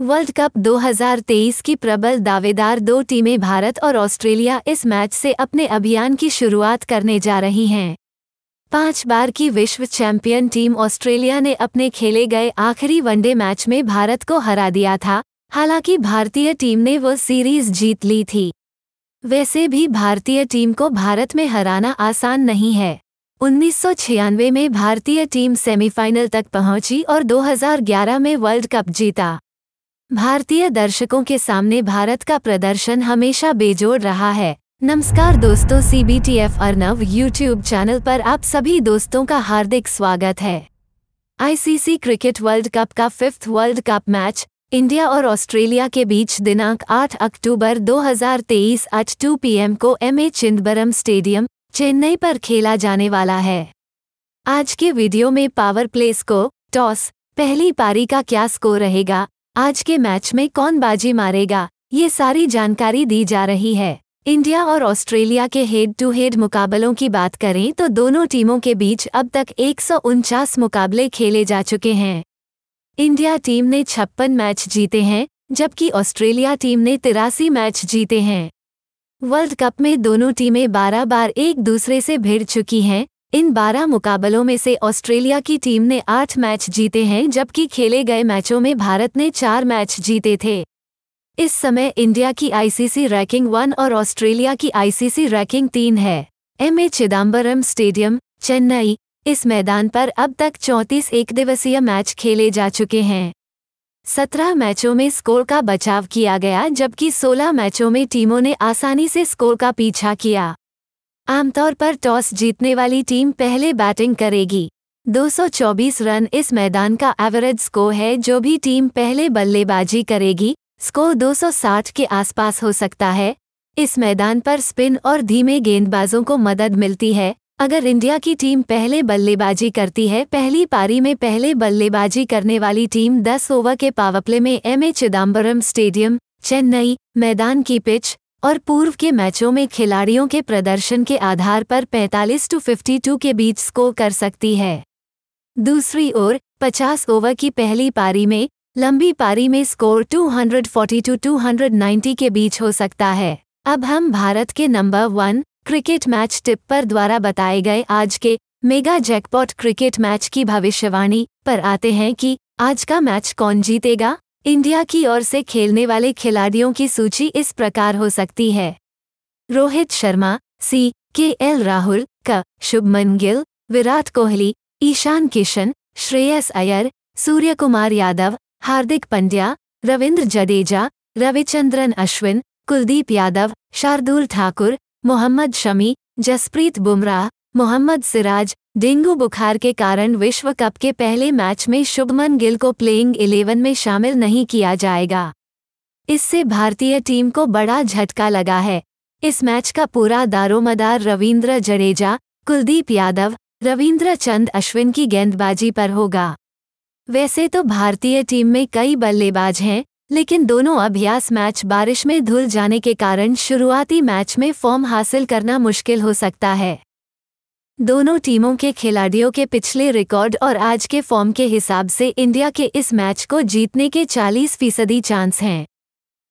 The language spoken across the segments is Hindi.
वर्ल्ड कप 2023 की प्रबल दावेदार दो टीमें भारत और ऑस्ट्रेलिया इस मैच से अपने अभियान की शुरुआत करने जा रही हैं पांच बार की विश्व चैंपियन टीम ऑस्ट्रेलिया ने अपने खेले गए आखिरी वनडे मैच में भारत को हरा दिया था हालांकि भारतीय टीम ने वो सीरीज जीत ली थी वैसे भी भारतीय टीम को भारत में हराना आसान नहीं है उन्नीस में भारतीय टीम सेमीफाइनल तक पहुंची और 2011 में वर्ल्ड कप जीता भारतीय दर्शकों के सामने भारत का प्रदर्शन हमेशा बेजोड़ रहा है नमस्कार दोस्तों C B T F Arnav YouTube channel पर आप सभी दोस्तों का हार्दिक स्वागत है आईसीसी क्रिकेट वर्ल्ड कप का fifth world cup match India और ऑस्ट्रेलिया के बीच दिनांक 8 अक्टूबर 2023 अट पी एम को M A Chidambaram stadium Chennai पर खेला जाने वाला है आज के वीडियो में पावर प्लेस को टॉस पहली पारी का क्या स्कोर रहेगा आज के मैच में कौन बाजी मारेगा ये सारी जानकारी दी जा रही है इंडिया और ऑस्ट्रेलिया के हेड टू हेड मुकाबलों की बात करें तो दोनों टीमों के बीच अब तक एक मुकाबले खेले जा चुके हैं इंडिया टीम ने छप्पन मैच जीते हैं जबकि ऑस्ट्रेलिया टीम ने तिरासी मैच जीते हैं वर्ल्ड कप में दोनों टीमें बारह बार एक दूसरे से भिड़ चुकी हैं इन 12 मुकाबलों में से ऑस्ट्रेलिया की टीम ने 8 मैच जीते हैं जबकि खेले गए मैचों में भारत ने 4 मैच जीते थे इस समय इंडिया की आईसीसी रैंकिंग 1 और ऑस्ट्रेलिया की आईसीसी रैंकिंग 3 है M A Chidambaram stadium Chennai इस मैदान पर अब तक 34 एक दिवसीय मैच खेले जा चुके हैं 17 मैचों में स्कोर का बचाव किया गया जबकि 16 मैचों में टीमों ने आसानी से स्कोर का पीछा किया आमतौर पर टॉस जीतने वाली टीम पहले बैटिंग करेगी 224 रन इस मैदान का एवरेज स्कोर है जो भी टीम पहले बल्लेबाजी करेगी स्कोर 260 के आसपास हो सकता है इस मैदान पर स्पिन और धीमे गेंदबाजों को मदद मिलती है अगर इंडिया की टीम पहले बल्लेबाजी करती है पहली पारी में पहले बल्लेबाजी करने वाली टीम 10 ओवर के पावप्ले में M A Chidambaram stadium Chennai मैदान की पिच और पूर्व के मैचों में खिलाड़ियों के प्रदर्शन के आधार पर 45 टू 52 के बीच स्कोर कर सकती है दूसरी ओर 50 ओवर की पहली पारी में लंबी पारी में स्कोर 242 टू 290 के बीच हो सकता है अब हम भारत के number one cricket match tipper द्वारा बताए गए आज के मेगा जैकपॉट क्रिकेट मैच की भविष्यवाणी पर आते हैं कि आज का मैच कौन जीतेगा इंडिया की ओर से खेलने वाले खिलाड़ियों की सूची इस प्रकार हो सकती है रोहित शर्मा सी के एल राहुल क शुभमन गिल विराट कोहली ईशान किशन श्रेयस अयर सूर्य कुमार यादव हार्दिक पंड्या रविंद्र जडेजा रविचंद्रन अश्विन कुलदीप यादव शार्दुल ठाकुर मोहम्मद शमी जसप्रीत बुमराह मोहम्मद सिराज डेंगू बुखार के कारण विश्व कप के पहले मैच में शुभमन गिल को प्लेइंग इलेवन में शामिल नहीं किया जाएगा इससे भारतीय टीम को बड़ा झटका लगा है इस मैच का पूरा दारोमदार रविंद्र जडेजा कुलदीप यादव रविंद्र चंद अश्विन की गेंदबाजी पर होगा वैसे तो भारतीय टीम में कई बल्लेबाज हैं लेकिन दोनों अभ्यास मैच बारिश में धुल जाने के कारण शुरुआती मैच में फॉर्म हासिल करना मुश्किल हो सकता है दोनों टीमों के खिलाड़ियों के पिछले रिकॉर्ड और आज के फॉर्म के हिसाब से इंडिया के इस मैच को जीतने के 40 फीसदी चांस हैं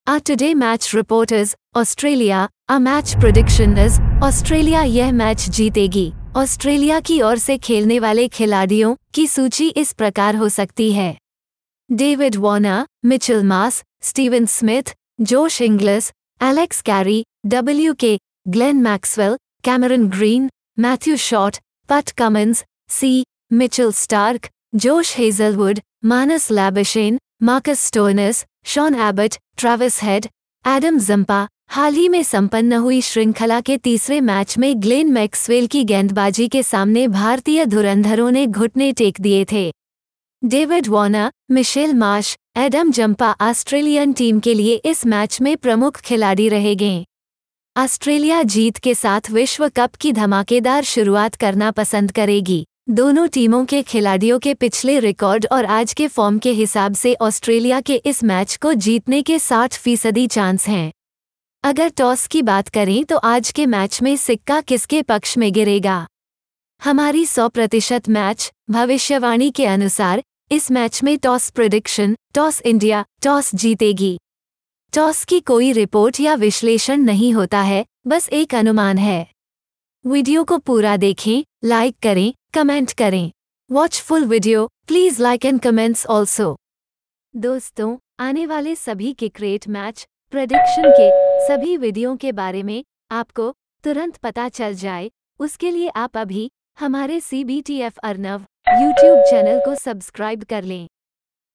आ टुडे मैच रिपोर्टर्स ऑस्ट्रेलिया अ मैच प्रोडिक्शनर्स ऑस्ट्रेलिया यह मैच जीतेगी ऑस्ट्रेलिया की ओर से खेलने वाले खिलाड़ियों की सूची इस प्रकार हो सकती है David Warner Mitchell Marsh Steven Smith Josh Inglis Alex Carey W K Glenn Maxwell Cameron Green Matthew Short, Pat Cummins, C. Mitchell Stark, Josh Hazelwood, Manus Labashane, Marcus Stoinis, Sean Abbott Travis Head Adam Zampa हाल ही में संपन्न हुई श्रृंखला के तीसरे मैच में ग्लेन मैक्सवेल की गेंदबाजी के सामने भारतीय धुरंधरों ने घुटने टेक दिए थे David Warner Mitchell Marsh Adam Zampa Australian team के लिए इस मैच में प्रमुख खिलाड़ी रहेंगे ऑस्ट्रेलिया जीत के साथ विश्व कप की धमाकेदार शुरुआत करना पसंद करेगी दोनों टीमों के खिलाड़ियों के पिछले रिकॉर्ड और आज के फॉर्म के हिसाब से ऑस्ट्रेलिया के इस मैच को जीतने के साठ फीसदी चांस हैं अगर टॉस की बात करें तो आज के मैच में सिक्का किसके पक्ष में गिरेगा हमारी 100 प्रतिशत मैच भविष्यवाणी के अनुसार इस मैच में toss prediction toss India toss जीतेगी टॉस की कोई रिपोर्ट या विश्लेषण नहीं होता है बस एक अनुमान है वीडियो को पूरा देखें लाइक करें कमेंट करें watch full video please like and comments also दोस्तों आने वाले सभी क्रिकेट मैच प्रडिक्शन के सभी वीडियो के बारे में आपको तुरंत पता चल जाए उसके लिए आप अभी हमारे C B T F Arnav YouTube channel को सब्सक्राइब कर लें